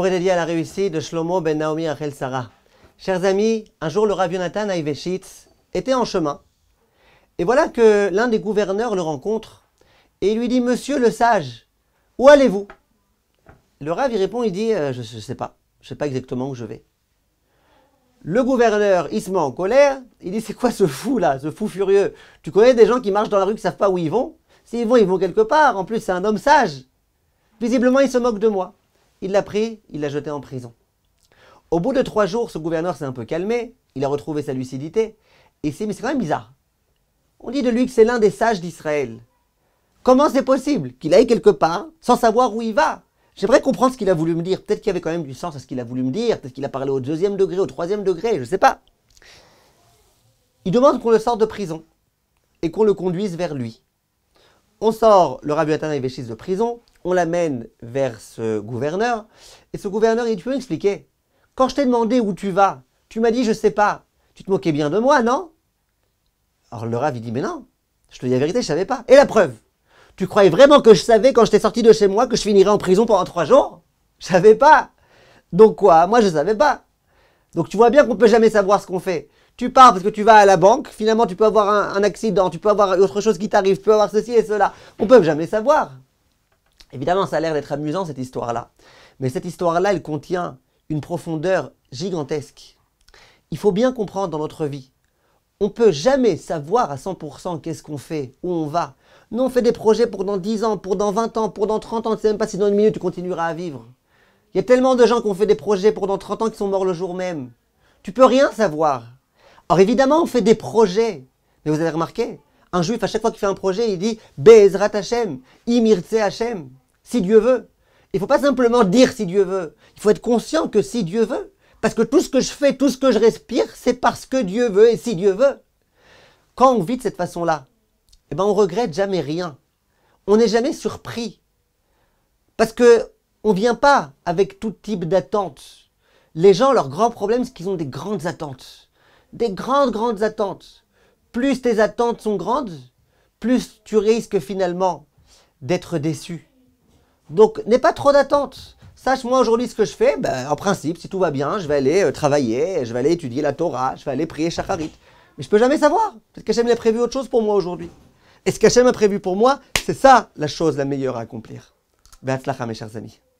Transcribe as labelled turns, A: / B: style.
A: dédié à la réussite de Shlomo ben Naomi Rachel Sarah. Chers amis, un jour le Rav Nathan à était en chemin. Et voilà que l'un des gouverneurs le rencontre et lui dit Monsieur le sage, où allez-vous Le Rav répond Il dit euh, Je ne sais pas, je ne sais pas exactement où je vais. Le gouverneur, il se met en colère. Il dit C'est quoi ce fou là, ce fou furieux Tu connais des gens qui marchent dans la rue qui ne savent pas où ils vont S'ils vont, ils vont quelque part. En plus, c'est un homme sage. Visiblement, il se moque de moi. Il l'a pris, il l'a jeté en prison. Au bout de trois jours, ce gouverneur s'est un peu calmé, il a retrouvé sa lucidité, et s'est mais c'est quand même bizarre. On dit de lui que c'est l'un des sages d'Israël. Comment c'est possible qu'il aille quelque part sans savoir où il va J'aimerais comprendre ce qu'il a voulu me dire. Peut-être qu'il y avait quand même du sens à ce qu'il a voulu me dire. Peut-être qu'il a parlé au deuxième degré, au troisième degré, je ne sais pas. Il demande qu'on le sorte de prison et qu'on le conduise vers lui. On sort le Rabbi Nathan de prison on l'amène vers ce gouverneur, et ce gouverneur, il dit, tu peux m'expliquer Quand je t'ai demandé où tu vas, tu m'as dit, je sais pas. Tu te moquais bien de moi, non Alors le rave, il dit, mais non, je te dis la vérité, je savais pas. Et la preuve Tu croyais vraiment que je savais quand j'étais sorti de chez moi que je finirais en prison pendant trois jours Je savais pas. Donc quoi Moi, je savais pas. Donc tu vois bien qu'on peut jamais savoir ce qu'on fait. Tu pars parce que tu vas à la banque, finalement tu peux avoir un, un accident, tu peux avoir autre chose qui t'arrive, tu peux avoir ceci et cela. On peut jamais savoir. Évidemment, ça a l'air d'être amusant cette histoire-là. Mais cette histoire-là, elle contient une profondeur gigantesque. Il faut bien comprendre dans notre vie, on ne peut jamais savoir à 100% qu'est-ce qu'on fait, où on va. Nous, on fait des projets pour dans 10 ans, pour dans 20 ans, pour dans 30 ans. Tu ne sais même pas si dans une minute tu continueras à vivre. Il y a tellement de gens qui ont fait des projets pour dans 30 ans qui sont morts le jour même. Tu peux rien savoir. Alors évidemment, on fait des projets. Mais vous avez remarqué, un juif, à chaque fois qu'il fait un projet, il dit Bezrat Hashem, Imirtse Hashem si Dieu veut. Il ne faut pas simplement dire si Dieu veut. Il faut être conscient que si Dieu veut, parce que tout ce que je fais, tout ce que je respire, c'est parce que Dieu veut et si Dieu veut. Quand on vit de cette façon-là, eh ben on regrette jamais rien. On n'est jamais surpris. Parce que on vient pas avec tout type d'attentes. Les gens, leur grand problème, c'est qu'ils ont des grandes attentes. Des grandes, grandes attentes. Plus tes attentes sont grandes, plus tu risques finalement d'être déçu. Donc n'aie pas trop d'attente. Sache moi aujourd'hui ce que je fais. Ben, en principe, si tout va bien, je vais aller euh, travailler, je vais aller étudier la Torah, je vais aller prier Shacharit. Mais je peux jamais savoir. Peut-être qu'Hachem a prévu autre chose pour moi aujourd'hui. Et ce qu'Hachem a prévu pour moi, c'est ça la chose la meilleure à accomplir. Beatzlacha mes chers amis.